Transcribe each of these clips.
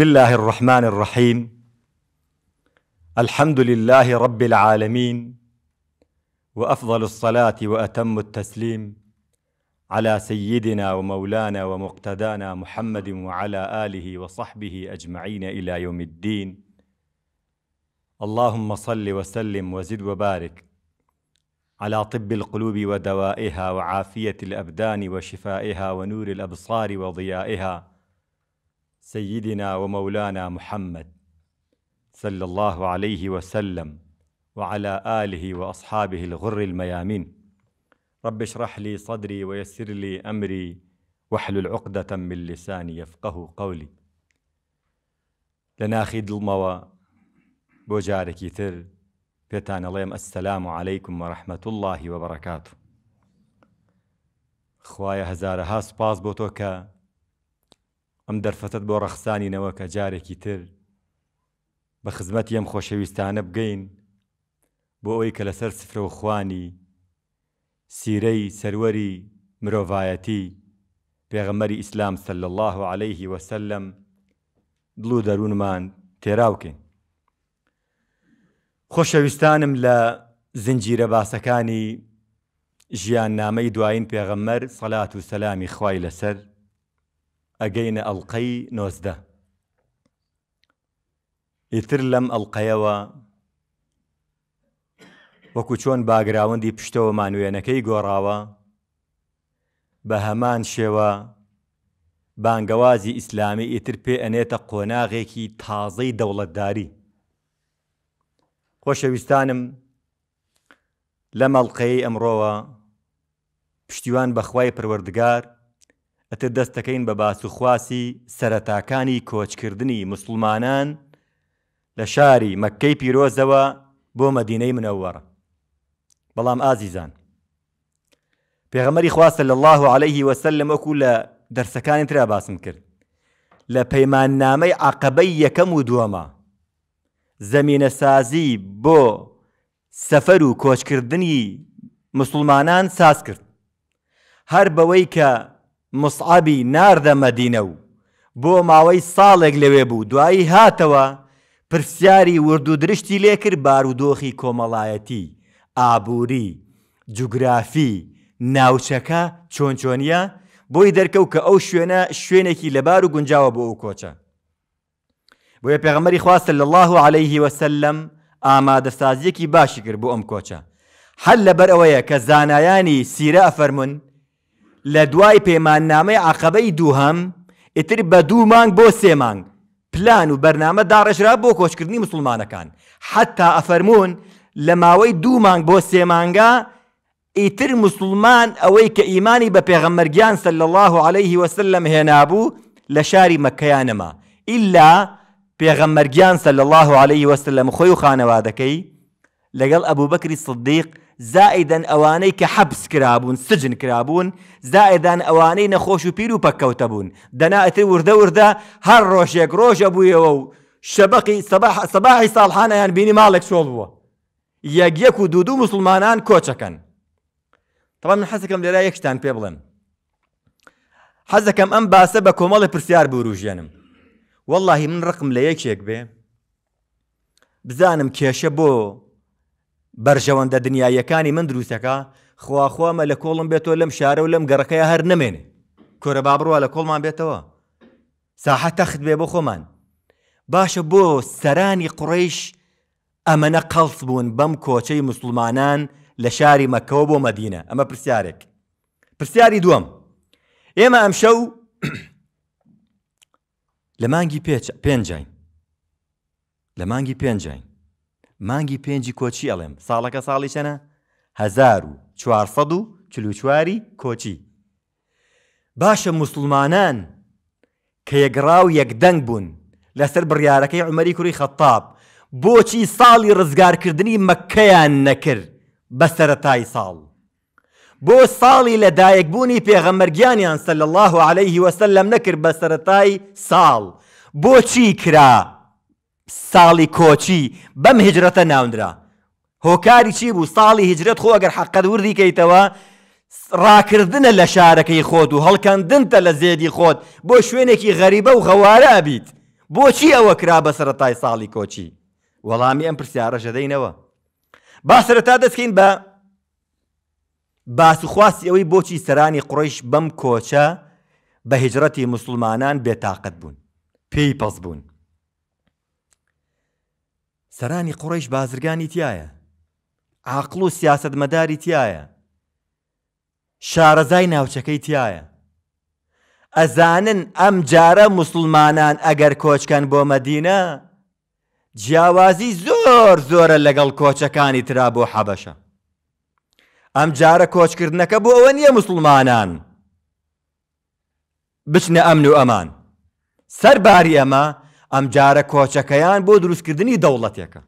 بسم الله الرحمن الرحيم الحمد لله رب العالمين وافضل الصلاه واتم التسليم على سيدنا ومولانا ومقتدانا محمد وعلى اله وصحبه اجمعين الى يوم الدين اللهم صل وسلم وزد وبارك على طب القلوب ودوائها وعافيه الابدان وشفائها ونور الابصار وضيائها سيدنا ومولانا محمد صلى الله عليه وسلم وعلى آله وأصحابه الغر الميامين رب اشرح لي صدري ويسر لي أمري واحلل عقدة من لساني يفقه قولي لناخي دڵمەوە بۆ جارێکی تر پێتان ئەڵێم ئەسسلام و عیکم و ڕحمەت اللهی وبرکات خوایە هەزارەها ئەم دەرفەتت بۆ ڕەخسانینەوە کە جارێکی تر بە خزمەت ئەم خۆشەویستانە بگەین بۆ ئەوی کە لەسەر سفرە و خوانی سیرەی سەروەری مرۆڤایەتی پێغەمەری ئیسلام سل الله عليه وسلم دڵ و دەروونمان تێراوکەین خۆشەویستانم لە زنجیرە باسەکانی ژیان نامەی دوایین پێغەمەر سەلات و سەلامی خوای لەسەر ئەگەینە ئەڵلقەی نۆزدە ئیتر لەم ئەڵلقەیەوە وەکو چۆن باگراوەندی پشتەوە مانوێنەکەی گۆڕاوە بە هەمان شێوە بانگەوازی ئیسلامی ئیتر پێ ئەنێتە قۆناغێکی تازەی دەوڵەتداری خۆشەویستانم لە مەڵلقەی ئەمڕۆوە پشتیوان بەخوای پروەردگار ئەتر دەستەکەین بە باسوخواسی سەرەتاکانی کۆچکردنی مسلمانان لە شاری مەکەی پیرۆزەوە بۆ مەدینەی منەوەڕە بەڵام ئازیزان پێغەمەری خواستە لە الله عليه وسلم وەکو لە دەرسەکانی ترا باسم کرد لە پەیمان نامەی عقبەی یەکەم و دووەمە زەمینە سازی بۆ سەفەر و کۆچکردنی مسلمانان ساز کرد هەر بەوەی کە مسعبی ناردە مەدینە و بۆ ماوەی ساڵێک لەوێ بوو دوایی هاتەوە پرسیاری ورد و درشتی لێکرد بارودۆخی کۆمەڵایەتی ئابووری جوگرافی ناوچەکە چۆن چۆنیە بۆی دەرکەوت کە ئەو شوێنە شوێنێکی لەبار و گونجاوە بۆ ئەو کۆچە بۆیە پێغەمەری خواستە لە الله عليه وسلم ئامادەسازیەکی باشی کرد بۆ ئەم کۆچە هەل لەبەر ئەوەیە کە زانایانی سیرە ئەفەرمونون لە دوای پەیماننامەی عقبەی دووهەم ئیتر بە دوو مانگ بۆ سێ مانگ پلان و بەرنامە داڕێژرا بۆ کۆچکردنی مسلمانەکان حتا ئەفەرمونون لە ماوەی دوو مانگ بۆ سێ مانگە ئیتر مسلمان ئەوەی کە ئیمانی بە پێغەمەرگیان سەل لە الله عليه وسلم هێنابوو لە شاری مەکەیانەما ئللا پێغەمەرگیان سەل الله عليه وسلم خۆی و خانەوادەکەی لەگەڵ ئەبوو بەکری صدیق زائدەن ئەوانەی کە حەبس کرابوون سجن کرابوون زائدان ئەوانەی نەخۆش و پیر و پەککەوتە بوون دەناتر وردە وردە هەر ڕۆژێک ڕۆژە بوویەوە و شەبقی سەباحی ساڵحانەیان بینی ماڵێک شۆڵ بووە یەکیەک و دوودوو مسلمانان کۆچەکەن تەوان من حەزەکەم لێرا یەکشتان پێ بڵێن حەزەکەم ئەم باسە بە کۆمەڵی پرسیار بوروژێنم واللهی من ڕقم لە یەکێک بێ بزانم کێشە بۆ بەرژەوەندە دنیایەکانی من دروستەکە خواخوامە لە کۆڵم بێتەوە لەم شارە و لەم گەڕەکەی هەر نمێنێ کۆرە بابڕوە لە کۆڵمان بێتەوە ساحە تەخت بێ بۆ خۆمان باشە بۆ سەرانی قڕیش ئەمەنە قەڵس بوون بەم کۆچەی مسلمانان لە شاری مەکەوە بۆ مەدینە ئەمە پرسیارێک پرسیاری دووەم ئێمە ئەمشەو لە مانگی پێنجین لە مانگی پێنجین مانگی پێنجی کۆچی ئەڵێم ساڵەکە ساڵی چەنە هزار و چوارسەد و چلوچواری کۆچی باشە مسلمانان کە یەگڕاو یەکدەنگ بوون لەسەر بڕیارەکەی عمەری کوری خەتاب بۆچی ساڵی ڕزگارکردنی مەکەیان نەکرد بە سەرەتای ساڵ بۆ ساڵی لەدایکبوونی پێغەمەرگیانیان سەل الله عليه وسلم نەکرد بە سەرەتای ساڵ بۆچی کرا ساڵی کۆچی بەم هجرەتە ناونرا هۆکاری چی بوو ساڵی هجرەت خۆ ئەگەر حەقەت وردی کەیتەوە ڕاکردنە لە شارەکەی خۆت و هەڵکەندنتە لە زێدی خۆت بۆ شوێنێکی غەریبە و غەوارە بیت بۆچی ئەوە کرا بە سەتای ساڵی کۆچی وەڵامی ئەم پرسیارە ژەدەینەوە با سەرەتا دەستکەین بە باسوخواستی ئەوەی بۆچی سەرانی قڕۆیش بەم کۆچە بە هجرەتی مسلمانان بێتاقت بوون پێی پەس بوون سەرانی قڕیش بازرگانی تایە عقل و سیاستمەداری تایە شارەزای ناوچەکەی تایە ئەزانن ئەم جارە مسلمانان ئەگەر کۆچکەن بۆ مەدینە جیاوازی زۆر زۆرە لەگەڵ کۆچەکانی ترا بۆ حەبەشە ئەم جارە کۆچکردنەکە بۆ ئەوە نییە مسلمانان بچنە ئەمن و ئەمان سەرباری ئەمە ئەم جارە کۆچەکەیان بۆ دروستکردنی دەوڵەتێکە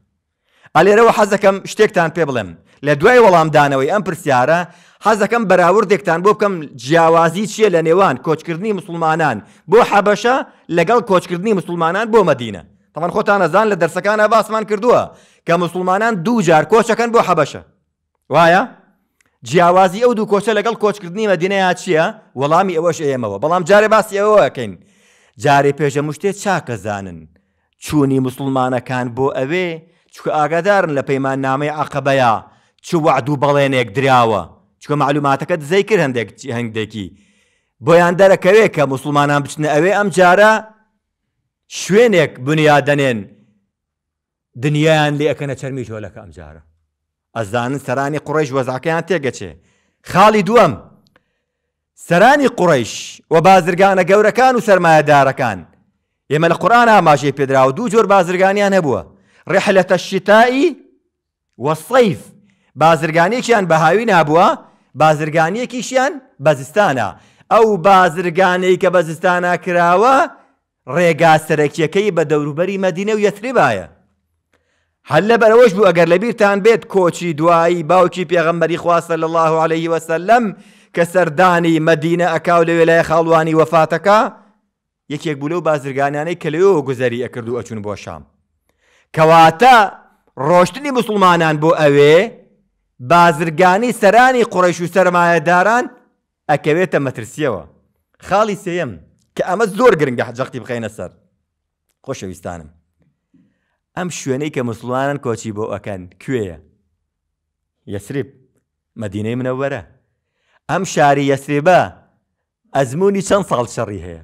ئەلێرەوە حەزەکەم شتێکتان پێ بڵێم لە دوای وەڵامدانەوەی ئەم پرسیارە حەزەکەم بەراوردێکتان بۆ بکەم جیاوازی چیە لە نێوان کۆچکردنی مسلمانان بۆ حەبەشە لەگەڵ کۆچکردنی مسلمانان بۆ مەدینە تەمان خۆتان ئەزان لە دەرسەکانە باسمان کردووە کە مسلمانان دوو جار کۆچەکەن بۆ حەبەشە وایە؟ جیاوازی ئەو دوو کۆچە لەگەڵ کۆچکردنی مەدینەیە چییە؟ وەڵامی ئەوەش ئێمەوە بەڵام جارێ باسی ئەوەکەین جارێ پێشە مشتێ چاکەزانن چوونی مسلمانەکان بۆ ئەوێ چکە ئاگادارن لە پەیمان نامی عقبەیە چ وعد و بەڵێنێک دراوە چکە معلوماتەکە دزەی کرد هەندێک هەندێکی بۆیان دەرەکەوێت کە مسلمانان بچنە ئەوێ ئەم جارە شوێنێک بنیادەنێن دنیایان لێ ئەەکەنە چەرمی جۆلەکە ئەم جارە ئەزانن سەرانی قڕێژ وەزاکەیان تێگەچێ خاڵی دووەم سەرانی قوڕیش و بازرگانە گەورەکان و سەرمایەدارەکان ئێمە لە قورآان ئاماژەی پێدرا و دوو جۆر بازرگانیان هەبووە ڕحلەتە شتایی وەسەیف بازرگانیەکیان بەهاوی نابووە بازرگانیەکیشیان بەزستانە ئەو بازرگانەی کە بەزستانە کراوە ڕێگاسەرەکیەکەی بە دەوروبەری مەدینە و یەتریبایە هەل لە بەرەوەش بوو ئەگەر لەبیرتان بێت کۆچی دوایی باوکی پێغەمبەری خواسە لە الله عليه وسلم لەم کە سەردانی مەدینە ئەکاو لەوێ لای خاڵوانی وەفاتەکە یەکێک بوو لەو بازرگانیانەی کە لەوێ گوزەری ئەکرد و ئەچون بۆ شام کەواتە ڕۆشتنی مسلمانان بۆ ئەوێ بازرگانی سەرانی قڕیش و سەرمایەداران ئەکەوێتە مەترسیەوە خاڵی سێم کە ئەمە زۆر گرنگە حجەختی بخینە سەر خۆشەویستانم ئەم شوێنەی کە مسلمانان کۆچی بۆ ئەکەن کوێیە یەسریب مدینەی منەوەرە ئەم شاری یەسرێبە ئەزمموی چەند ساڵ شەڕی هەیە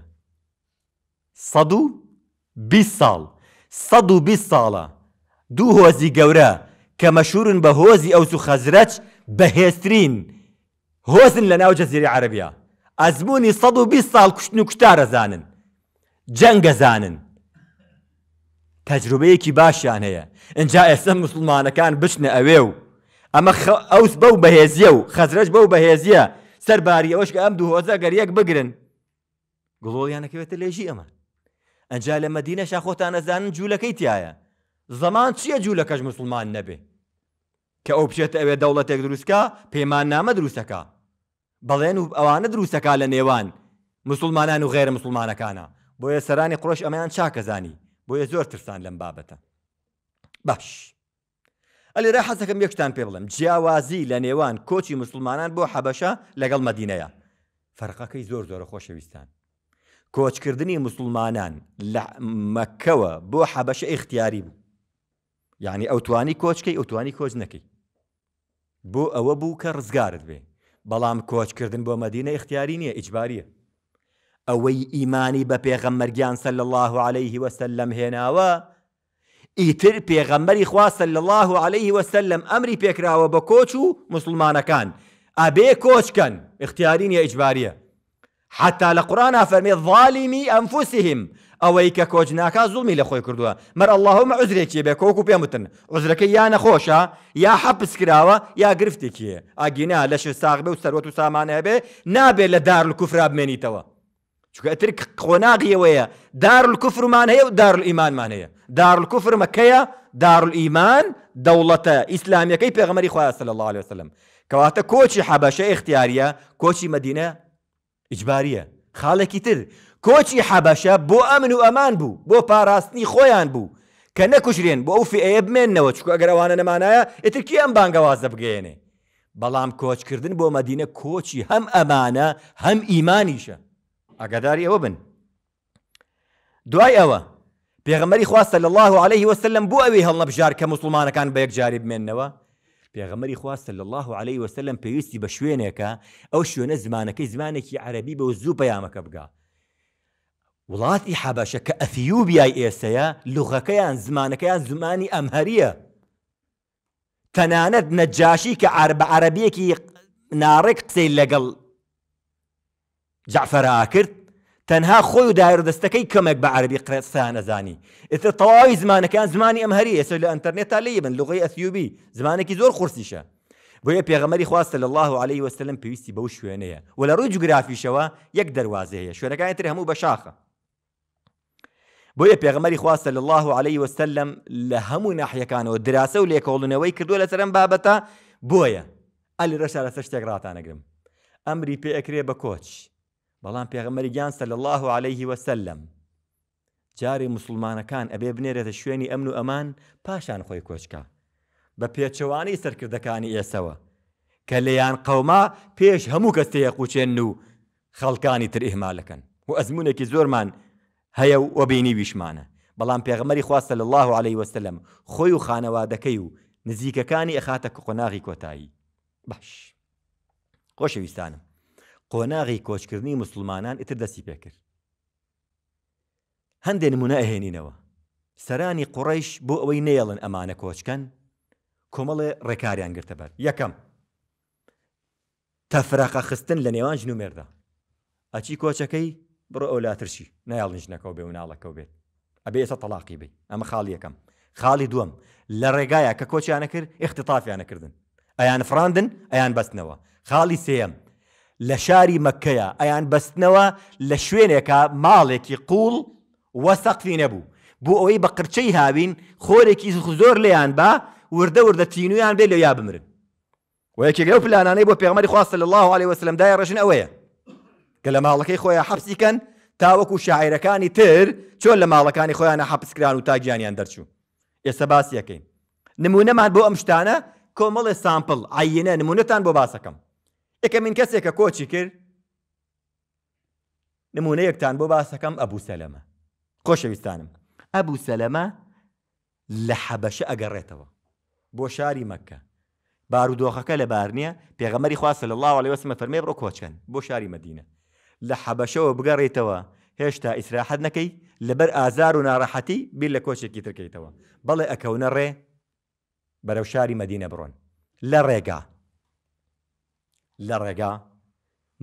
سەد و بی ساڵ سەد و بی ساڵە دوو هۆزی گەورە کە مەشورن بە هۆزی ئەو سو خەزرەچ بەهێسترین هۆزن لە ناو جەزیری عەربیا ئەزمموی سەد و بی ساڵ کوشتن و کوشتارەزانن جەنگەزانن تەجروبەیەکی باشیان هەیە اینجا ئێستا مسلمانەکان بچنە ئەوێ و ئەمە ئەوس بەو بەهێزیە و خەزرەش بەو بەهێزیە سەرباری ئەوشکە ئەم دوو هۆزە گەریەک بگرن گڵۆیانەکەوێتە لێژی ئەمە ئەنج لە مدینە شاخۆتان نەزانن جوولەکەی تایە زەمان چییە جوولەکەش مسلمان نەبێ کە ئەو بچێتە ئەوێ دەوڵەتێک دروستکە پەیمان نامە دروستەکە بەڵێن و ئەوانە دروستەکە لە نێوان مسلمانان و غێرە مسلمانەکانە بۆیە سەرانی قڕۆش ئەمەیان چاکەزانی بۆیە زۆر ترسان لەم بابەتە باش. ئەلێرە حەزەکەم یەکشتان پێ بڵم جیاوازی لە نێوان کۆچی مسلمانان بۆ حەبەشە لەگەڵ مەدینەیە فەرقەکەی زۆر زۆرە خۆشەویستان کۆچکردنی مسلمانان لە مەکەوە بۆ حەبەشە ئختیاری بوو یعنی ئەوتوانی کۆچکەی ئەوتوانی کۆچ نەکەی بۆ ئەوە بوو کە ڕزگارت بێ بەڵام کۆچکردن بۆ مەدینە اختیاری نییە ئیجباریە ئەوەی ئیمانی بە پێغەممەرگیان سەل الله عليه وسلم هێناوە ئیتر پێغەمبەری خواستە لە الله عليه وسلم ئەمری پێکراوە بە کۆچ و مسلمانەکان ئەبێ کۆچکەن اختیارین یە ئیجباریە حتا لە قورآنا فەرمێ ظالمی ئەنفوسهم ئەوەی کە کۆچناکە زوڵمی لە خۆی کردووە مەر اللهم عزرێکی بێ کۆک و پێمتن عزرەکەی یا نەخۆشە یا حەپس کراوە یا گرفتێکیە ئاگینا لەش ساغبێ و سەرۆت و سامانە هەبێ نابێت لە دار کوفرا بمێنیتەوە چکەتر قۆناغیەوەیە دارل کوفرمان هەیە و دارل ئیمانمان هەیە دارل کوفر مەکەیە دارل ئیمان دەوڵەتە ئیسلامیەکەی پێغمەری خوا سل الله عليه وسلم کەواتە کۆچی حەبەشە اختیاریە کۆچی مدینە ئیجباریە خاڵێکی تر کۆچی حەبەشە بۆ ئەمن و ئەمان بوو بۆ پاراستنی خۆیان بوو کە نەکوژرێن بۆ ئەو فئەیە بمێننەوە چکو ئەگەرەوانە نەمانایە ئترکی ئەم بانگەوازە بگەێنێ بەڵام کۆچکردن بۆ مدینە کۆچی هەم ئەمانە هەم ئیمانیشە ئەگەداری ئەوە بن دوای ئەوە پێغمەری خواستە لە الله عليه وسلم بۆ ئەوەی هەڵنەبژار کە مسلمانەکان بە یەکجاری بمێننەوە پێغمەری خواستە لە الله عليه وسلم پێویستی بە شوێنێکە ئەو شوێنە زمانەکەی زمانێکی عەربی بە زوو پەیامەکە بگات وڵاتی حەبەشە کە ئەفیوبیای ئێسەیە لوغەکەیان زمانەکەیان زمانی ئەمهریە تەنانەت نەجاشی کە عرب عەربیەکی ناڕێک قسەی لەگەڵ جعفەرا کرد تەنها خۆی و دایردەستەکەی کەمێک بە عربی قرێستان نەزانی ئێتر تەواوی زمانەکان زمانی ئەم هەری ئێستا لە ئەتەرنێت تا لێبن لغی ئەسیوبی زمانێکی زۆر قرسیشە بۆیە پێغەمەری خواستە لە الله عليه وسلم پێویستی بەو شوێنەیە و لە ڕووی جوگرافیشەوە یەک دەواازەیە شوێنەکانی تر هەموو بە شاخە بۆیە پێغەمەری خواستە لە الله عليه وسلم لە هەموو ناحیەکانەوە دراسە و لێکۆڵنەوەی کردووە لەسەرم بابەتە بۆیە ئەلی ڕەشە لەسەر شتێک ڕاتانەگرم ئەمری پێ ئەکرێ بە کۆچ بەڵام پێغەمەری گیان سەل الله عليه وسلم جاری مسلمانەکان ئەبێ بنێرێتە شوێنی ئەمن و ئەمان پاشان خۆی کۆچکە بە پێچەوانی سەرکردەکانی ئێسەوە کە لەیان قەوما پێش هەموو کەستەیە قوچێن و خەڵکانی تر ئیهمالەکەن و ئەزمونێکی زۆرمان هەیە و وەبینی ویشمانە بەڵام پێغمەری خواستە لە الله عليه وسلم خۆی و خانەوادەکەی و نزیکەکانی ئەخاتە قۆناغی کۆتایی باش خۆشەویستانم قۆناغی کۆچکردنی مسلمانان ئیتر دەستی پێکرد هەندێک نمونە ئەهێنینەوە سەرانی قوڕیش بۆ ئەوەی نێڵن ئەمانە کۆچکەن کۆمەڵێ ڕێکاریان گرتە بەر یەکەم تەفرەقە خستن لە نێوان ژنومێردا ئەچی کۆچەکەی بڕ ئەولاترشی نایڵنیش نەکەەوە بێ و ناڵەکەو بێت ئەبێ ئێستا تەلاقی بی ئەمە خاڵی یەکەم خاڵی دووەم لە ڕێگایە کە کۆچیانە کرد اختتافیانەکردن ئەیان فراندن ئەیان بەستنەوە خاڵی سێم لە شاری مەکەیە ئەیان بەستنەوە لە شوێنێکە ماڵێکی قوڵ وە سەقفی نەبوو بۆ ئەوەی بە قرچەی هاوین خۆرێکی زۆر لێیان با وردە وردە تینویان بێ لە یا بمرن و یەکێک لەو پلانانەی بۆ پێغمەری خواست لە الله عليه وسلمدای ڕژن ئەوەیە کە لە ماڵەکەی خۆیان حەبسیکەن تاوەکو شاعیرەکانی تر چۆن لە ماڵەکانی خۆیانە حەبسکران و تا گیانیان دەرچوو ئێستا باسی یەکەین نمونەمان بۆ ئەم شتانە کۆمەڵێ سامپل عینە نمونەتان بۆ باسەکەم یەکەمین کەسێکە کۆچی کرد نمونەیەکتان بۆ باسەکەم ئەبوو سەلەمە خۆشەویستانم ئەبوو سەلەمە لە حەبەشە ئەگەڕێتەوە بۆ شاری مەکە بارودۆخەکە لە بارنیە پێغەمەری خواست لە الله عليه وسمە فەرمێ بڕۆ کۆچکەن بۆ شاری مدینە لە حەبەشەوە بگەڕێتەوە هێشتا ئیسراحەت نەکەی لەبەر ئازار و ناڕەحەتی بیر لە کۆچێکی ترکەیتەوە بەڵێ ئەکەونە ڕێ بەرەو شاری مدینە بڕۆن لە ڕێگا لە ڕێگا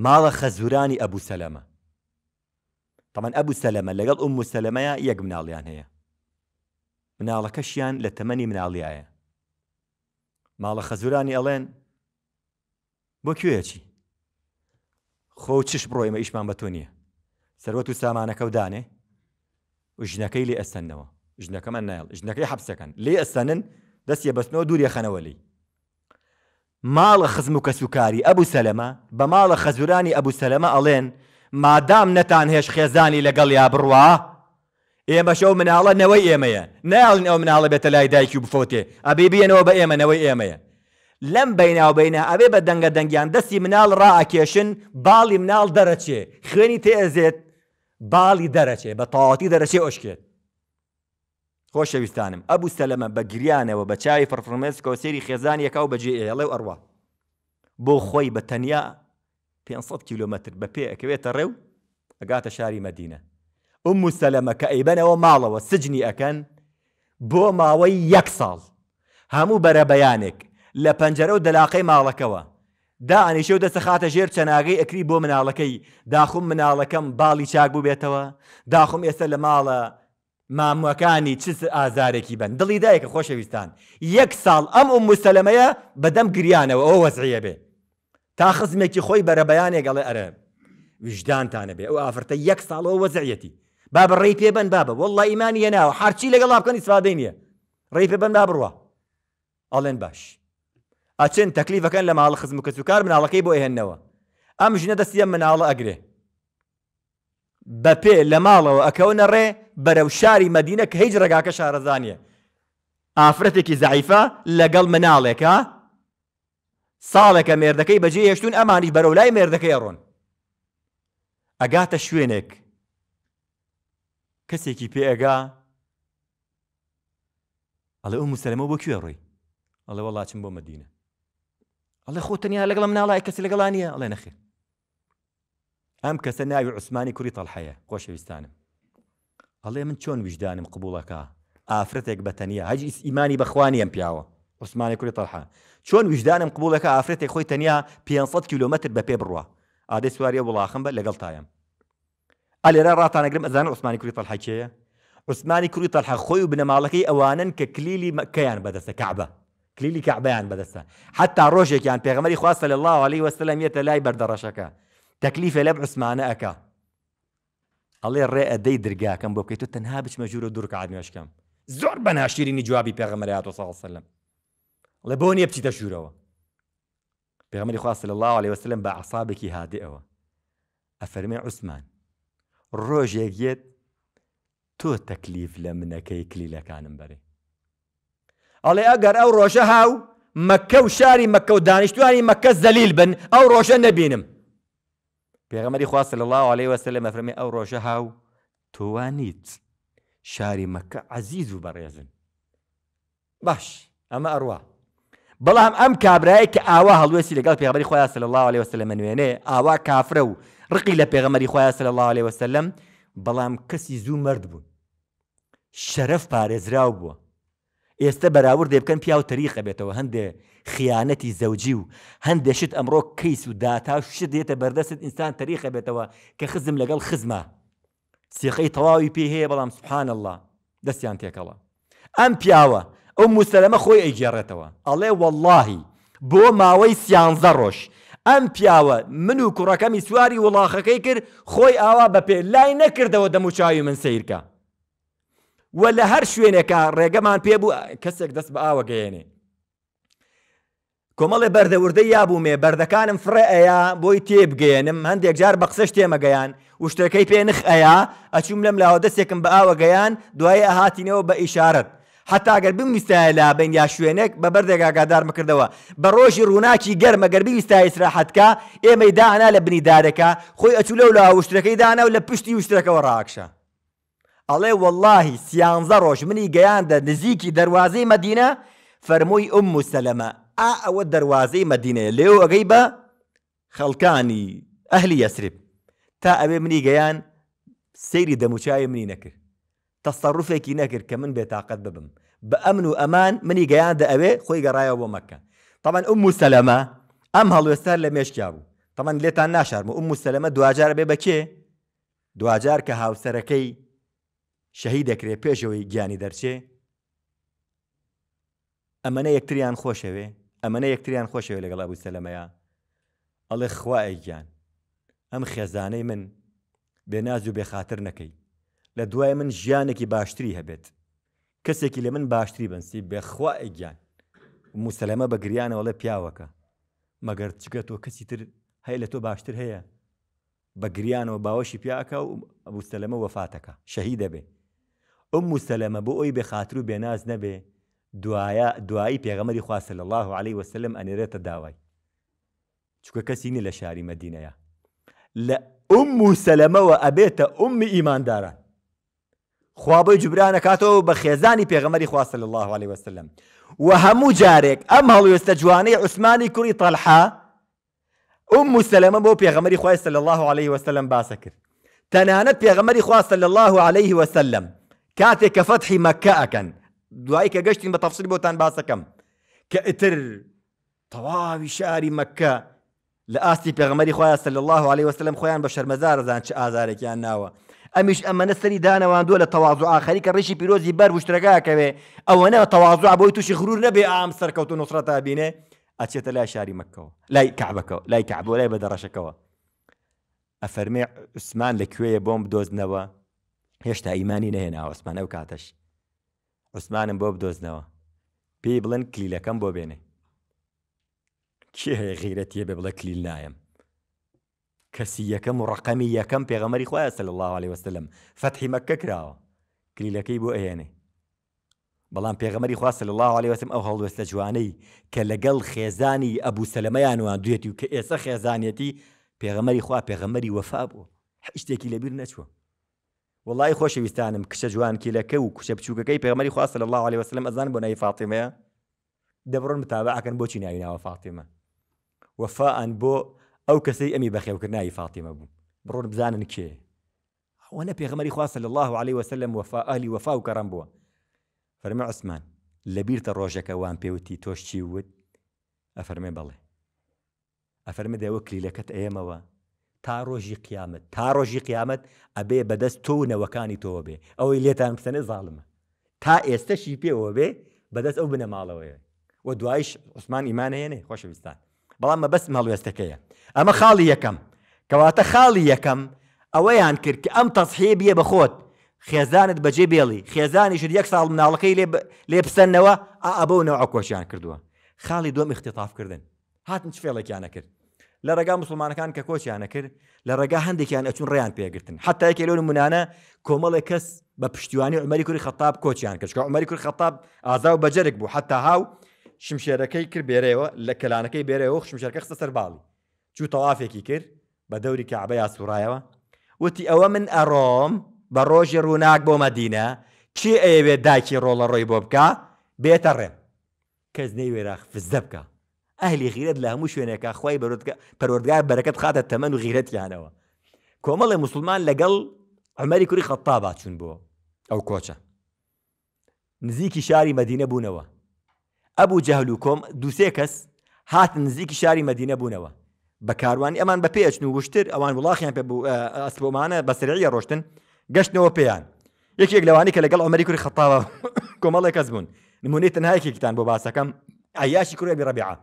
ماڵە خەزورانی ئەبوو سەلەمە تەمەەن ئەبوو سەلەمە لەگەڵ ئوم مسلەمەیە یەک مناڵیان هەیە مناڵەکەشیان لە تەمەنی مناڵیایە ماڵە خەزورانی ئەڵێن بۆ کوێچی خۆ چش بڕۆیمە ئیشمان بە تۆ نییە سەرەت و سامانەکە و دانێ ژنەکەی لێ ئەسەنەوە ژنەکەمە نایڵ ژنەکەی حەبسەکەن لێ ئەسەنن دەستیە بەستنەوە دووریە خەنەوەلی ماڵە خزم و کەسوکاری ئەبوو سەلەمە بە ماڵە خەزورانی ئەبوو سەلەمە ئەڵێن مادام نەتان هێش خێزانی لەگەڵ یا بڕوا ئێمەش ئەو مناڵە نەوەی ئێمەیە ناڵین ئەو مناڵە بێتە لای دایکی و بفۆتێ ئەبێ بێنەوە بە ئێمە نەوەی ئێمەیە لەم بەیناوبینە ئەبێ بە دەنگە دەنگیان دەستی مناڵ ڕائکێشن باڵی مناڵ دەرەچێ خوێنی تێئەزێت باڵی دەرەچێ بە تاواتی دەرەچێ ئۆشکێت خۆشەویستانم ئەبوو سەلەمە بە گریانەوە بە چاوی فەرفرمێس کۆسێری خێزان یەکا و بەجێ ئێڵێ ئەڕوا بۆ خۆی بە تەنیا 500 کیلومتر بە پێ ئەکەوێتە ڕێو ئەگاتە شاری مەدینە ئەم مسەلەمە کە ئەیبەنەوە ماڵەوە سجنی ئەەکەن بۆ ماوەی یەک ساڵ هەموو بەرە بەیانێک لە پەنجەرە و دەلاقەی ماڵەکەەوە دا ئەنیشە و دەسەخاتە ژێر چەناغی ئەکری بۆ مناڵەکەی داخم مناڵەکەم باڵی چاک بوو بێتەوە داخم ئێستا لە ماڵە ماموەکانی چ ئازارێکی بن دڵی دایکە خۆشەویستان یەک ساڵ ئەم و مسللمەیە بەدەم گریانەوە ئەو وەزعە بێ تا خزمێکی خۆی بەرەبەیانێکگەڵێ ئەرە وژدانتانە بێ ئەو ئافرەتە یەک ساڵەوە وەزعەتی با بە ڕێی پێبەن بابە وەڵ ئیمانی ناوە هەرچی لەگەڵا بکەن ئیسفادەی نییە ڕێی پێبەن با بڕوە ئەڵێن باش ئەچن تەکلیفەکەن لە ماڵە خزم و کەسوکار مناڵەکەی بۆ هێنەوە ئەم ژنە دەستیە مناڵە ئەگرێ بە پێ لە ماڵەوە ئەکەونە ڕێ برو شاري مدينة كهجر جاك شهر ثانية عفرتك ضعيفة لقل منالك ها صالك ميردكي بجي يشتون أماني برو لاي ميردكي يرون أجات شوينك كسي كي بي أجا على أم سلمة بكو يروي الله والله تشم بو مدينة الله خوتني لقل منالك كسي لقلانية الله نخي أم كسناي عثماني كريط الحياة قوش يستانم ئەڵێ من چۆن ویژدانم قبولەکە ئافرەتێک بەتەنیا هەج ئیمانی بەخوانی ئەم پیاوە عوسمانی کوری تەڵح چۆن ویژدانم قبولەکە ئافرەتێک خۆی تەنیا 500 کیلومتر بە پێ بڕوە ئادە سواریە وڵاخم بە لەگەڵ تایم ئەلێرا ڕاتانەگرم ئەزان عوسمانی کوری تەڵحەکەیە عوسمانی کوری تەلح خۆی و بنەماڵەکەی ئەوانن کە کلیلی مەکەیان بەدەستە کعبە کلیلی کەعبیان بەدەستە حتا ڕۆژێکیان پێغمەری خواستە لە الله عليه وسلم يتلاي لای بەردەڕەشەکە تەکلیفە لەب عوسمانە ئەەکە ئەڵێ ڕێ ئەدەی درگاکەم بۆ بکەیت تۆ تەنها بچمە ژوورە دوورکە نوێشکەم زۆر بە ناشیرینی جوابی پێغەمەریات و ساڵسەلم لە بۆ نیە بچیتە ژوورەوە پێغمەری خواست لە الله عليه وسلم بە عسابێکی هادئەوە ئەفەرمێ عوسمان ڕۆژێکیت تۆ تەکلیف لە منەکەی کلیلەکانم بەرێ ئەڵێ ئەگەر ئەو ڕۆژە هاو مەکە و شاری مەکە و دانیشتوانی مەکە زەلیل بن ئەو ڕۆژە نەبینم پێغەمەری خواستە لە الله عليه وەسە لە مەفرمێ ئەو ڕۆژە هاو توانیت شاری مەکە عزیز و بەڕێزن باش ئەمە ئەروە بەڵام ئەم کابرایە کە ئاوا هەڵوێسی لەگەڵ پێغمەری خۆیان سل الله عليه وسلم منوێنێ ئاوا کافرە و ڕقی لە پێغەمەری خۆیان سل الله عليه وسلم بەڵام کەسی زوو مرد بوو شەرف پارێزراو بووە ئێستا بەراورد دێبکەن پیا و تەریقە بێتەوە هەندێ خیانەتی زەوجی و هەندێشت ئەمڕۆ کەیس و داتا شت دێتە بەردەست ئینسان تەریخە بێتەوە کە خزم لەگەڵ خزمە سیخەی تەواوی پێ هەیە بەڵام سوبحان الله دەستیان تێکەڵە ئەم پیاوە ئەو موسەلەمە خۆی ئەیگێڕێتەوە ئەڵێ واللهی بۆ ماوەی سیانزە ڕۆژ ئەم پیاوە من و کوڕەکەمی سواری وڵاخەکەی کرد خۆی ئاوا بە پێ لای نەکردەوە دەموچاوی من سیرکە وە لە هەر شوێنێکە ڕێگەمان پێبوو کەسێک دەست بە ئاوە گەێنێ کۆمەڵێ بەردەوردەی یابوومێ بەردەکانم فڕێ ئەیە بۆی تێبگەێنم هەندێک جار بە قسە شتێمەگەیان وشتەکەی پێنخ ئەیە ئەچوم لەم لاوە دەستێکم بە ئاوەگەیان دوایە ئاهاتینەوە بە ئیشارەت. حتاگەر بمویستایە لا بین یا شوێنێک بە بەردێگاگادار مکردەوە بە ڕۆژی ڕووناکی گەرمەگەر بیویستای سراحەتکە ئێمەی دانا لە بنیدارەکە خۆی ئەچوو لەو لا وشتەکەی دانا و لە پشتی وشتەکەەوە ڕاکشە. ئەڵێ واللهی سیانزە ڕۆژ منی گەیاندە نزیکی دەواازەی مەدینە فەرمووی ئوم مسلەمە ئا ئەوە دەواازەی مەدینەیە لێو ئەگەی بە خەڵکانی ئەهلی یەسرب تا ئەوێ منی گەیان سەیری دەموچای منی نەکرد تەسەڕوفێکی نەکرد کە من بێتاقەت ببم بە ئەمن و ئەمان منی گەیان دە ئەوێ خۆی گەڕایەوە بۆ مەکە تەمان ئەم موسەلەمە ئەم هەڵوێستار لە مێشکیا بوو تەمان لێتان ناشارمە ئەم موسەلەمە دوجار بێ بەکێ دوجار کە هاوسەرەکەی شەهی دەکرێت پێشەوەی گیانی دەرچێ ئەمەنە یەکتریان خۆشەوێ ئەمەە یەکتریان خۆشەوە لەگەڵ ئەبوو سەلەمەیە ئەڵێ خوائگیان ئەم خێزانەی من بێناز و بێخاتر نەکەی لە دوای من ژیانێکی باشتری هەبێت کەسێکی لە من باشتری بنسی بێخوائگیان موسەلەمە بە گریانەوە لە پیاوەکە مەگەر چگە تۆ کەسی تر هەیە لە تۆ باشتر هەیە بە گریانەوە باوەشی پیاکە و بوسەلەمە وەفاتەکە شەهی دەبێ ئەم موسەلەمە بۆ ئەوی بێخاتر و بێناز نەبێ دوایە دوایی پیغمبری خواسە صلی الله عليه وسلم ئەنێرێتە داوای چکە کەسی نی لە شاری ل ام ئوم و ابیت ام ایمان ئیمانداران خوابی جبران کاتو بە خێزانی پێغەمەری خواسە لە الله عليه وسلم و هەموو جارێک ئەم هەڵوێستە جوانەی عوسمانی کوڕی تەلحا ئوم و سەلەمە بۆ پێغەمەری خوای سە الله عليه وسلم سلم باسکر تنانت پیغمبری خواسە صلی الله عليه وسلم سلم كاتك فتح مكة أكن دوای کە گەشتین بە تەفسیل بۆتان باسەکەم کە ئتر تەواوی شاری مەکە لە ئاستی پێغمەری خۆیان سل الله عليه وسلم خۆیان بە شەرمەزارزان چ ئازارێکیان ناوە ئەمیش ئەمەە سەری دانەوانوە لە تەواز ئاخری کە ڕیشی پیرۆزی بەر وشتەکەکەوێ ئەوە نەوە تەواز بۆی تووشی خرور نەبێ ئام سەرکەوت و نوسرەتا بینێ ئەچێتە لای شاری مەکەەوە لای کابەکە لای کابۆ لای بەدەڕەشەکەەوە ئەفەرمێ عوسمان لەکوێیە بۆم بدۆزنەوە هێشتا ئیمانی نەهێنا عوسمان ئەو کاتەش عوسمانم بۆ بدۆزنەوە پێی بڵێن کلیلەکەم بۆ بێنێ کێ غیرەتیە بێ بڵە کلیل نایم کەسی یەکەم و ڕقەمی یەکەم پێغەمەری خۆیان سل الله عليه وسلم فەتحی مەکە کراوە کلیلەکەی بۆ ئەهێنێ بەڵام پێغەمەری خوا سل الله عليه وسم ئەو هەڵوێستە جوانەی کە لەگەڵ خێزانی ئەبوو سەلمەیان وان دوێتی و کە ئێستا خێزانەتی پێغەمەری خوا پێغەمەری وەفا بوو هیچ شتێکی لەبیر نەچوە والله خوش بيستانم كش جوان كيلا كو كش بتشوك كي بيغمري خواص الله عليه وسلم أذان بناي فاطمة دبرون متابعة كان بوشين عينا وفاطمة وفاء بو أو كسي أمي بخي وكناي فاطمة بو برون بزان كي وأنا بيغمري خاص الله عليه وسلم وفاء أهلي وفاء وكرم بو فرمي عثمان لبير تروجا كوان بيوتي توش تشيود أفرمي بالله أفرمي ده وكلي لكت أيامه تا ڕۆژی قیامەت تا ڕۆژی قیامەت ئەبێ بەدەست تۆ نەوەکانی تۆوە بێ ئەوەی لێتان پتەنە زاڵمە تا ئێستەشی پێوە بێ بەدەست ئەو بنە ماڵەوەیە و دوایش عوسمان ئیمانەیەنێ خۆشەویستان بەڵام مە بەست ماڵوێستەکەیە ئەمە خاڵی یەکەم کەواتە خاڵی یەکەم ئەوەیان کرد کە ئەم تەسحێ بیە بە خۆت خێزانت بەجێ بێڵی خێزانی شت یەک ساڵ مناڵەکەی لێ پسەنەوە ئەبەونەوە ئەکۆشیان کردووە خاڵی دوم اختتاافکردن هاتن فێڵێکیانە کرد لە ڕێگا مسلمانەکان کە کۆچیانە کرد لە ڕێگا هەندێکیان ئەچون ڕیان پێگرتن حتا یکێ لەون منانە کۆمەڵی کەس بە پشتیوانی عمەری کوری خەتاب کۆچیان کردچکە عمەری کوری خەتاب ئازا و بەجەرێک بوو حتا هاو شمشێرەکەی کرد بێرەوە لە کلانەکەی بێرەوە شمشارەکە خستە سەرباڵی چوو تەوافێکی کرد بە دەوری کەعبە یاسوڕایەوە وتی ئەوە من ئەڕۆم بە ڕۆژی ڕووناک بۆ مەدینە چی ئەیەوێ داکی ڕۆڵە ڕۆی بۆ بکە بێتە ڕێ کەس نەیوێرا فزدە بکە ئەهلی غیرت لە هەموو شوێنێکە خی پەرۆردگار بەرەکەت خاتە تەمەەن و غیرەتیانەوە کۆمەڵی مسلمان لەگەڵ ئەمەری کوری خەتا باچون بووە ئەو کۆچە نزیکی شاری مەدینە بوونەوە ئەبوو جەهل و کۆم دووسێ کەس هات نزیکی شاری مەدینە بوونەوە بە کاروانی ئەمان بە پێچن و وشتر ئەوان وڵاخیان پێ ئەسپۆمانە بەسرعە ڕۆشتن گەشتنەوە پێیان یەکێک لەوانی کە لەگەڵ ئەمەری کوری خەتاوە کۆمەڵی کەس بوون نمونێت تەنهایەکێکتان بۆ باسەکەم ئایاشی کوێ بڕبیعە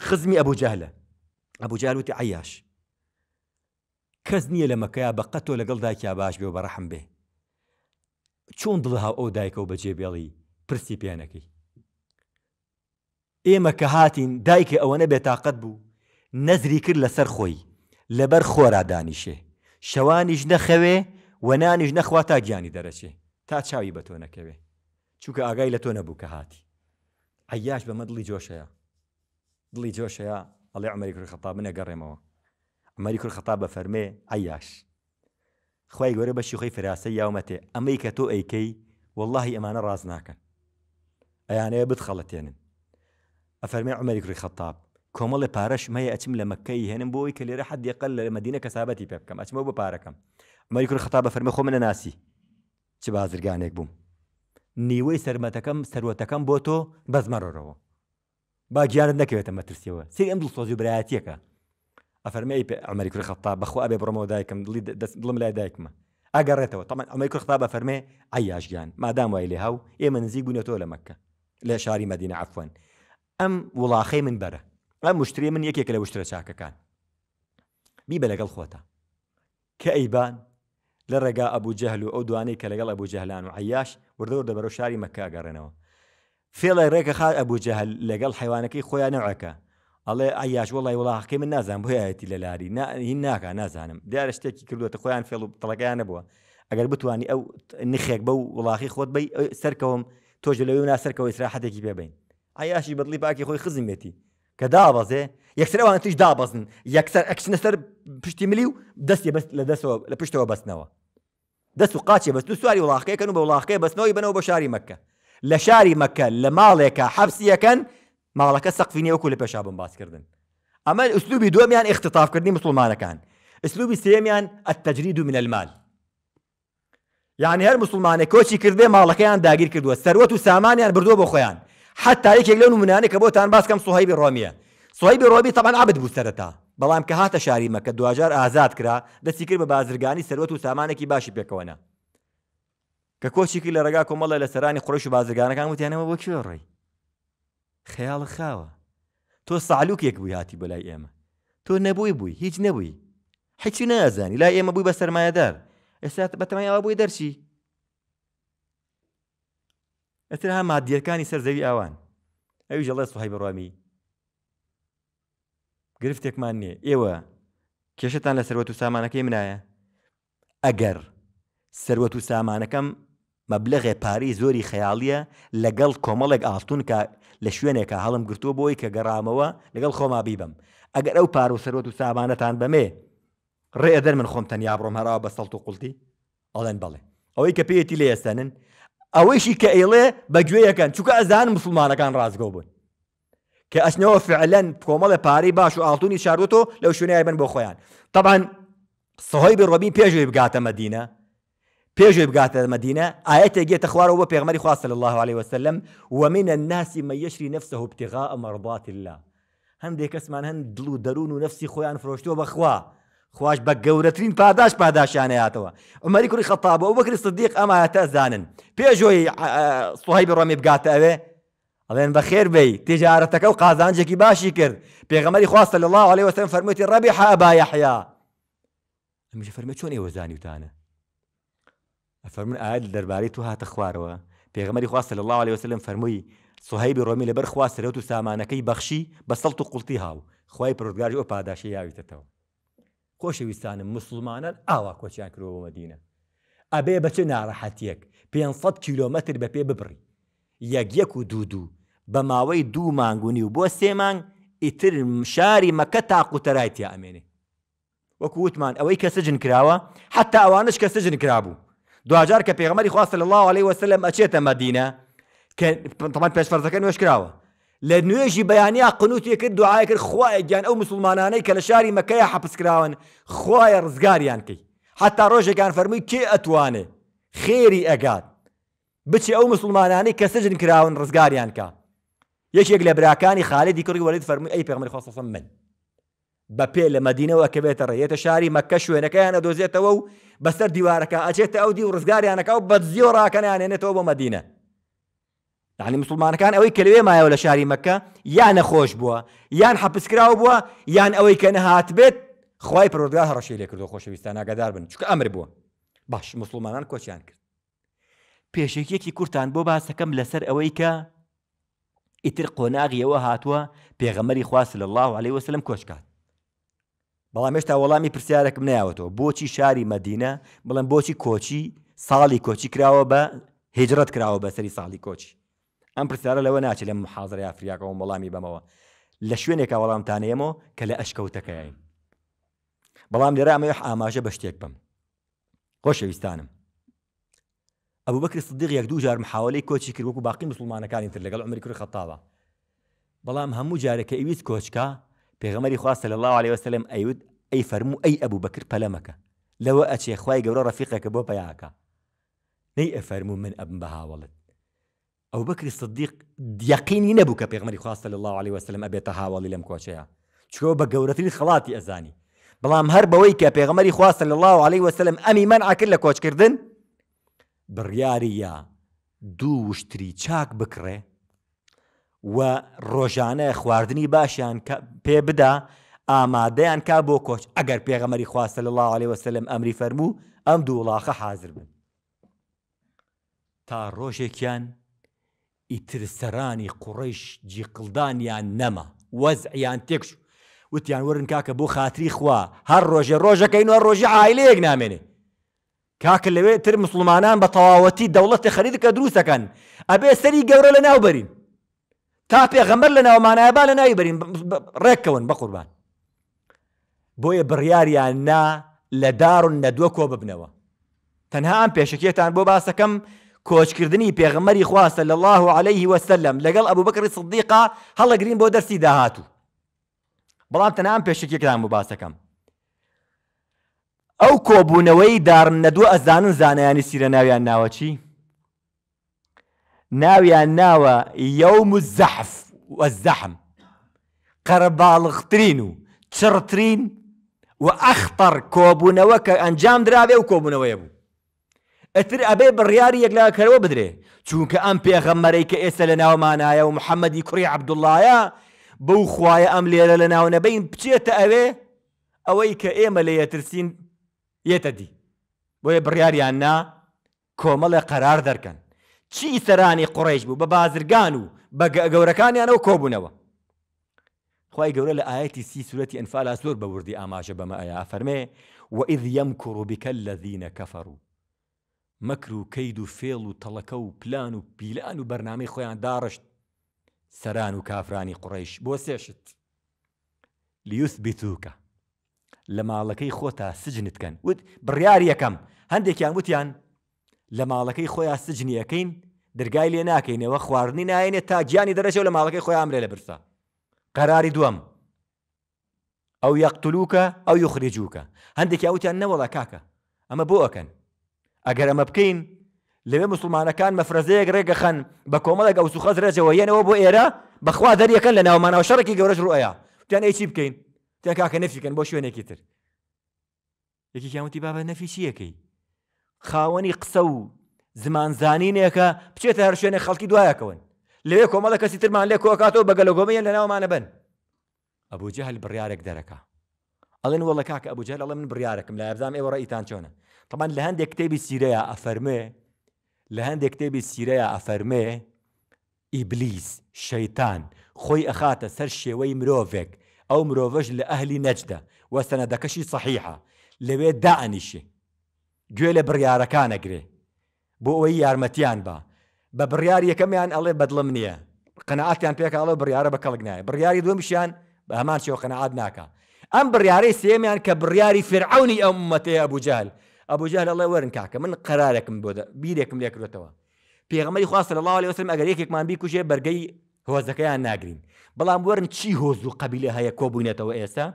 خزمی ئەبوو جاهلە ئەبوو جاروتی عیاش کەس نییە لە مەکەیا بە قەتۆ لەگەڵ دایکیا باش بێ و بەڕەحم بێ چۆن دڵها ئەو دایکە و بەجێ بێڵی پرسی پێیانەکەی ئێمە کە هاتین دایکە ئەوەنە بێتاقەت بوو نەزری کرد لەسەر خۆی لەبەر خۆرا دانیشێ شەوانیش نەخەوێ وەنانیش نەخوا تا گیانی دەرەچێ تا چاوی بە تۆ نەکەوێ چووکە ئاگای لە تۆ نەبوو کە هاتی عیاش بە مەدڵی جۆشەیە دڵی جۆشەیە ئەڵێ ئەمریک خەتا بنەگەڕێمەوە ئەمریک خەتا بە فەرمێ ئەیاش خی گەورە بەشی خۆی فراسی یاومەتێ ئەمەی کە تۆ ئەیکەی واللهی ئەمانە ڕاز ناکەن ئەیانەیە بتخەڵەتێنن ئەفەرمێ ئەمریک خەتاب کۆمەڵی پارەش مەیە ئەچم لە مەکەی هێنم بۆی کە لێرە حەد دیقل لە مدینە کەسابەتی پێ بکەم ئەچمەوە بە پارەکەم ئەمریک خەتا بە فەرمە خۆ منە ناسی چ بازرگانێک بووم نیوەی سەرمەتەکەم سەروەتەکەم بۆ تۆ بەزمەڕەوە با گیانت نەکەوێتە مەترسیەوە سری ئەم دڵسۆزی برایەتیەکە ئەفەرمی پێ ئەمریک خەتا بەخوا ئەبێ بڕمەوە دایکم دڵی دڵم لای دایکمە ئەگەڕێتەوە تەمان ئەمریک ختا بە فەرمێ ئایاشگیان مادام وای لێ هاو ئێمە نزیک بوونێتەوە لە مەکە لە شاری مەدینە عفوان ئەم وڵاخی من بەرە ئەم مشتری من یەکێک لە وشترە چاکەکان بیبە لەگەڵ خۆتە کە ئەیبان لە ڕێگا ئەبوو جەهل و ئەو دوانەی کە لەگەڵ ئەبوو جەهلان و عیاش وردەوردە شاری فێڵە ڕێکە خات ئەبوو جەهل لەگەڵ حیوانەکەی خۆیان نەوەکە ئەڵێ ئەیاش وڵی وڵاحقی من نازانم بۆیەتی لە لاری هین ناکە نازانم دیارە شتێکی کردوێتە خۆیان فێڵ و تەڵەکەیان نەبووە ئەگەر بتانی ئەو نخێک بەو وڵاخی خۆت بی سەرکەوم تۆژ لەوێ ناسەرکەەوە ئیسراحەتێکی بێبین ئایاشی بەدلی باکی خۆی خزمێتی کە دابەزێ یەکسەرەوان تیش دابزن یەکسەر ئەکسنە سەر پشتی ملی و دەستی بەست لە دەستەوە لە پشتەوە بەستنەوە دەست و قاچێ بەست و سواری وڵاخەکەن و بە وڵاخەکەی بەستنەوەی بنەوە بە شاری مەکە لە شاری مەکە لە ماڵێکە حەفسیەکەن ماڵەکە سەقفینی وەکو لە پێشا بم باسکردن ئەمە ئوسلوبی دومیان اختتافکردنی مسلمانەکان ئسلوبی سێمیان ئەتەجرید و منەلمال یعنی هەر مسلمانە کۆچی کردێ ماڵەکەیان داگیر کردووە سەروەت و سامانیان بردووە بۆ خۆیان حتا یەکێک لەو نمونانە کە بۆتان باسکەم سوهیبی ڕۆمیە سوهیبی ڕۆبی تەبان عبد بوو سەرەتا بەڵام کە هاتە شاری مەکە دوجار ئازاد کرا دەستی کرد بە بازرگانی سەروەت و سامانێکی باشی پێکەوەە کە کۆچێکی لە ڕگا کۆمەڵە لە سەرانی قڕش و ما وتیانەوە خيال کوێڕی تو خاوە تۆ ساعلوکێک بووی هاتی بەلای ئێمە تۆ نەبووی بووی هیچ نەبووی حچی نازانی لا ئێمە بووی بە سەرمایەدار اسات بەتەمایەوە بۆی دەرچی درشي ها مادیەکانی سەرزەوی سر ئەوی ژەڵە سوهای بڕامی گرفتێکمان نییە إيوة. ئێوە کێشتان لە سەروەت و سامانەکەی منایە ئەگەر سەروەت و سامانەکەم مەبلغێ پارەی زۆری خەیاڵیە لەگەڵ کۆمەڵێک ئاستون کە لە شوێنێکە هەڵم گرتووە بۆی کە گەڕامەوە لەگەڵ خۆمابی بم ئەگەر ئەو پار و سەرۆت و سامانەتان بەمێ ڕێ دەر من خۆم تەنیا بڕۆم هەراوە بە سەڵت و قوڵتی ئەڵێن بڵێ ئەوەی کە پێەتی لە ئێستەنن ئەوەیشی کە ئێڵێ بەگوێیەکەن چووکە ئەزان مسلمانەکان ڕازگۆ بوون کە ئەسنەوە فعلەن کۆمەڵە پارەی باش و ئاڵتونی شارۆتۆ لەو شوێنای بن بۆ خۆیان تەبان سەهۆی بڕۆبی پێشوی بگاتە مەدینە پێشوی بگاتە مدینە ئاەتە گێتە خوارەوە بە پێغمەری خواست صلى الله عليه وسلم الناس من يشري نفسه ابتغاء مرضات الله هم کەسمان هەند دڵ دلو دەرون و نفسی خۆیان فرۆشتۆ خواش خوش بە گەورەترین پاداش پاداشانەیاتەوە ئەمەری کوری خطاب و بکری صدیق ئەمایەتە زانن پێشۆی صهيب بڕۆمی بقات أبي ئەڵێن بخير بي تجارتك أو قازان جكي باشي كر پێغەمەری خواستە صلى الله عليه وسلم ربح أبا يحيى مش ئەمیش شون چۆن وزاني وتانا ئەفەرمون ئاەت دەربارەی تو هاتە خوارەوە پێغمەری خواستە لە الله عليه وسلم فەرمووی سوهیبی ڕۆمی لەبەر خواسترەوت و سامانەکەی بەخشی بە سەڵت و قوڵتی هاو خی پرۆگاری ئەو پاداشی یاویتەوە خۆشەویستانم مسلمانان ئاوا کۆچیان کرەوە مەدینە ئەبێ بەچە ناڕەحەتیەک 500 کیلومتر بە پێ ببڕی یەک یەک و دوو دوو بە ماوەی دوو مانگونی و بۆ سێ مانگ ئیتر شاری مەکە تاقوتەرایتیا ئەمێنێ وەکو وتمان ئەوەی کە سجن کراوە حتا ئەوانش کە سجن کرابوو دو دوجار که پێغمەری خواست صلی الله عليه وسلم ئەچێتە فرض کەمان پێشفەرزەکە نوێش کراوە لە نوێژی بەیانیا قنووتێ کرد دوعاە کرد خوای گیان ئەو مسلمانانەی کە لە شاری مەکەی حەپسکراون خوایە ڕزگاریان کەی حتا ڕۆژێکان فرمی کێ اتوانه خیری ئەگات بچه او مسلمانانی که سجن کراون رزگاریان کا یەکێک برای کانی خالدی کوڕی وەرید فەرمووی ئەی پێغمەری خواستسم من بە پێ لە مدینەوە کە بێتە ڕێتە شاری مەکە شوێنەکەیانە دۆزێتەوە و بەسەر دیوارەکە ئەچێتە ئەو دی و ڕزگاریانەکە و بەدزی و ڕاکەنیانێنێتەوە بۆ مدینە یعنی مسلمانەکان ئەوەی کەلوێ مایەوە لە شاری مەکە یان نەخۆش بووە یان حەپسکراوە بووە یان ئەوەی کە نەهات بێت خی پرۆگا هەڕەشی لێ کردو خۆشەویستان ناگەدار بن چکە ئەمر بووە باش مسلمانان کۆچیان کرد پێشێکیەکی کورتان بۆ باسەکەم لەسەر ئەوەی کە ئیتر قۆناغیەوە هاتووە پێغەمەری خواست لە الله عليه وسلم کۆشکات بەڵام هێشتا وەڵامی پرسیارێکم نیاوەتەوە بۆچی شاری مەدینە بڵم بۆچی کۆچی ساڵی کۆچی کراوە بە هجرت کراوە بەسەری ساڵی کۆچی ئەم پرسیارە لەوە ناچێت لە حاضری ئافریقەوە وەڵامی بمەوە لە شوێنێکا وەڵامتانەیەمەوە کە لە ئەشکەوتەکەین بەڵام لێرە ئەمەوێ ئاماژە بە شتێک بم خۆشەویستانم ئەوو بەکری صدیق یەک دوو جار محاولی کۆچی کردوەکو باقی مسلمانەکانی تر لەگەڵ ئەمریکر خەتاوە بەڵام هەموو جارێکە ئەویست کۆچکە پێغەمەری خواستە لە الله عليه وسلم اي فرمو اي ابو بكر بلمك لو لەوە ئەچێ خی گەورە رفيقك ابو پیاکە نەی ئەفەرموو من ابن بها ولد ابو بكر الصديق يقين ينبوك کە پێغمەری خواستە الله عليه وسلم ابي تهاول لم کۆچەیە شو بە گەورەترین ازاني بلا مهر بويك بەوەی کە پێغمەری الله عليه وسلم امي منع كل كوش كردن برياريا دوو وشتری چاک بكره و ڕۆژانە خواردنی باشیان پێ بدا ئامادەیان کا بۆ کۆچ ئەگەر پێغەمەری خواستە لە الله عليه وسلم ئەمری فەرموو ئەم دوو وڵاخە حاضر بن تا ڕۆژێکیان ئیترسەرانی قوڕیش جیقلدانیان نەما وەزیان تێکش وتیان ورن کاکە بۆ خاتری خوا هەر ڕۆژێ ڕۆژەکەین وە ڕۆژی عیلەیەک نامێنێ کاکە لەوێ تر مسلمانان بە تەواوەتی دەوڵەتی خەریدکە دروستەکەن ئەبێ سەری گەورە لە ناوبەرین تا پێغەمبەر لە ناومانایە با لە ناوی بەرین ڕێکەون بە قوربان بۆیە بڕیاریان نا لە دارون لە دووە کۆ ببنەوە تەنها ئەم پێشکێتان بۆ باسەکەم کۆچکردنی پێغمەری خواستە لە الله عليه وسلم لەگەڵ ئەبوو بکری صدیقا هەڵەگرین بۆ دەرسی داهاتوو بەڵام تەنام پێشکێکدان بۆ باسەکەم ئەو کۆبوونەوەی دارن نەدووە ئەزانن زانایانی سیرە ناویان ناوەچی ناویان ناوە یەوم و زەحف وە زەحم قەرباڵخترین و چڕترین و ئەختەر کۆبوونەوە کە ئەنجام درابێ و کۆبوونەوەی بوو ئەتر ئەبێ بڕیاری یەکلاکەرەوە بدرێ چونکە ئەم پێغەممەرەی کە ئێستا لە ناومانایە و محەممەدی کوڕی عبدوڵایە بەو خوایە ئەم لێرە لە ناو نەبین بچێتە ئەوێ ئەوەی کە ئێمە لە یەترسین یەتەدی بۆیە بڕیاریان نا کۆمەڵە قەرار دەکەن چی سەرانی قڕێژ بوو بە بازرگان و بە گەورەکانیانەوە کۆبوونەوە خی گەورە لە ئاەتی سی سوورەتی ئەنفالا زۆر بەوردی ئاماژە بەمە ئایا فەرمێ وئذ يمكر بك الذين كفروا مەکر و کەید و فێڵ و تەڵەکە و پلان و پیلان و بەرنامی خۆیان داڕشت سەران و کافرانی قڕیش بۆ سێشت لیوس بیتوکە لە ماڵەکەی خۆتا سجنتکەن وت بڕیار یەکەم هەندێکیان وتیان لە ماڵەکەی خۆیان سجنیەکەین دەرگای لێ ناکەینەوە خواردنی نایێنێت تا گیانی دەرەجەوە لە ماڵەکەی خۆی ئامرێ لە برسا قەراری دووەم ئەو یەقتلوکە ئەو یخریجووکە هەندێکی ئەوتیان نەوەڵە کاکە ئەمە بۆ ئەکەن ئەگەر ئەمە بکەین لەوێ مسلمانەکان مەفرەزەیەک ڕێگەخەن بە کۆمەڵک ئەو سوخەز ڕێجەوە یەنەوە بۆ ئێرە بەخوا دەریەکەن لە ناومانەوە شەڕێکی گەورەش ڕوئەیە تیان ئەی چی بکەین تیان کاکە نەفیکەن بۆ شوێنێکی تر یەکی کیاوتی بابە نەفی چیەکەی خاوەنی قسە و زمانزانینێکە بچێتە هەر شوێنێ خەڵکی دوایەکەون لەوێ کۆمەڵە کەسی ترمان لێ کۆکاتەوە بەگەلەگۆمەیە لە ناومانە بن ئەبووجە هەل بڕارێک دەرەکە ئەڵێن وەڵە کاکە ئەبوجە لەڵە من بڕارێکم لە ئەرزام ئێوە ئیتان چۆنە تەمان لە هەندێک کتێبی سیرەیە ئەفەرمێ لە هەندێک کتێبی سیرەیە ئەفەرمێ ئیبلیس شەیتان خۆی ئەخاتە سەر شێوەی مرۆڤێک ئەو مرۆڤش لە ئەهلی نەجدە وەسەنەدەکەشی صحیحە لەوێ دائنیشی گوێ لە بڕیارەکانەگرێ بۆ ئەوەی یارمەتیان بە بە بڕیار یەکەمیان ئەڵێ بەدڵم نییە قەنەعاتیان پێکڵە بڕیارە بە کەڵک نایە بڕیاری دومیشیان بە هەمان شێو قەنەعات ناکە ئەم بڕیارەی سێمیان کە بڕیاری فرعونی ئەومەتەیە ئەبوجال ئەبوجال ئەڵێ ورن کاکە من قرارێکم بۆ بیرێکم لێکرێتەوە پێغمەی خواست لە لاڵی وسم ئەگەر یەکێکمان بیکوژێ بەرگەی هۆزەکەیان ناگرین بەڵام وەرن چی هۆز و قبیلە هەیە کۆبوونێتەوە ئێستا؟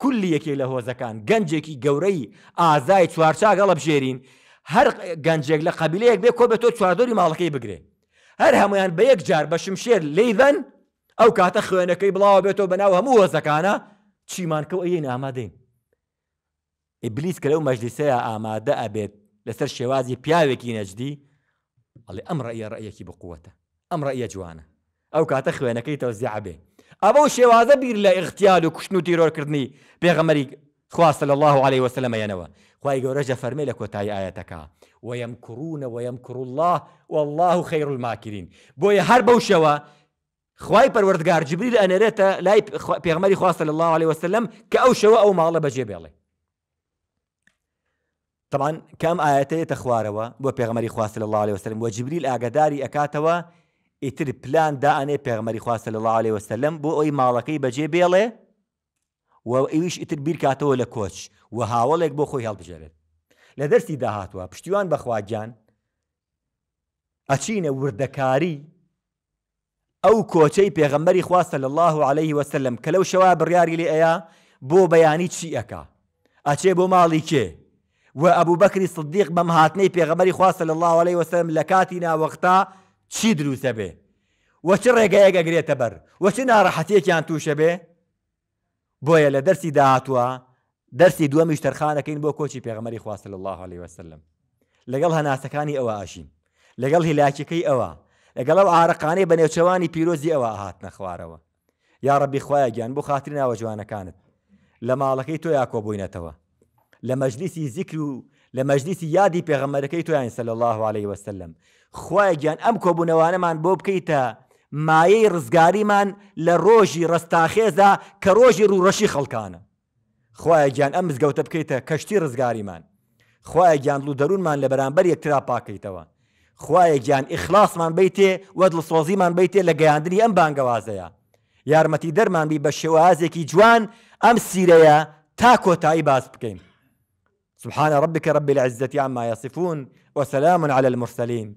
کولی یەکێک لە هۆزەکان گەنجێکی گەورەی ئازای چوارچاگەڵە بژێرین هەر گەنجێک لە قبیلەیەک بێ کۆ بە تۆ چواردۆری ماڵەکەی بگرێ هەر هەمویان بە یەک جار بە شمشێر لەیدەن ئەو کاتە خوێنەکەی بڵاو بێتەوە بەناو هەموو هۆزەکانە چیمانکە و ئەین ئامادەین ئیبلیس کە لەو مەجلیسەیە ئامادە ئەبێت لەسەر شێوازی پیاوێکی نەجدی ئەڵێ ئەم ڕەیە ڕەیەکی بقووەتە ئەم ڕەیە جوانە ئەو کاتە خوێنەکەی تەوزیعبێ أبو شێوازە بير لا ئختیال وكشنو کوشتن كردني بيغمري خواه صلى الله عليه وسلم ينوى گەورەجە فەرمی رجا فرمي لك وەم آياتك ويمكرون ويمكر الله والله خير الماكرين الماکرین بۆیە هەر بەو شەوە خی جبريل انا ئەنێرێتە لاي بيغمري خواه صلى الله عليه وسلم كأو شوا او ئەو ماڵە بەجێ بێڵێ طبعا كم آياتي تخواروا بو بيغمري خواه صلى الله عليه وسلم وجبريل آقاداري أكاتوا ئیتر پلان دائانێ پێغمەری خواستە لە لاڵێ وەسەلم بۆ ئەوی ماڵەکەی بەجێ بێڵێ و ئەویش ئیتر بیرکاتەوە لە کۆچ و هاوڵێک بۆ خۆی هەڵبژێرێت لە دەستی داهاتوە پشتیوان بەخواجان ئەچینە وردەکاری ئەو کۆچەی پێغمبەری خواستە لە الله عليه وسلم کە لەو شەوا بڕیاری لێ ئەیە بۆ بەیانی چی ئەەکە ئەچێ بۆ ماڵی کێ و ئەبوو بەکری سدیق بەم هاتنەی پێغمەری خواستە لە الله عليه وسلم لە کاتی ناوەختا چی دروستە بێ وەچ ڕێگەیەک ئەگرێتە بەر وەچ ناڕەحەتێکیان تووشە بێ بۆیە لە دەرسی داهاتوە دەرسی دووەمیش تەرخانەکەین بۆ کۆچی پێغمەری خواست الله عليه وسلم لەگەڵ هەناسەکانی ئەوە ئاشین لەگەڵ هیلاکیەکەی ئەوە لەگەڵ ئەو ئارەقانەی بە نێوچەوانی پیرۆزی ئەوە هاتنە خوارەوە یا ڕبی خخوایە گیان بۆ خاتری ناوە جوانەکانت لە ماڵەکەی تۆ یا کۆبووینەتەوە لە مەجلیسی زیکر و لە مەجلیسی یادی پێغەمەرەکەی تۆیان سەل الله عليه وسلم خوای گیان ئەم کۆبوونەوانەمان بۆ بکەیتە مایەی ڕزگاریمان لە ڕۆژی ڕستاخێزە کە ڕۆژی ڕوڕەشی خەڵکانە خوای گیان ئەم مزگەوتە بکەیتە کەشتی ڕزگاریمان خوای گیان لو دەروونمان لە بەرامبەر یەکترا پاکەیتەوە خوایە گیان ئیخلاسمان بیتێ وەدڵ سۆزیمان بیتێ لە گەیاندنی ئەم بانگەوازەیە یارمەتی دەرمان بی بە شێوازێکی جوان ئەم سیرەیە تا کۆتایی باز بکەین سبحانە ڕبکە ڕبی لە عزەتی عما یاسیفون وسلام على المرسلين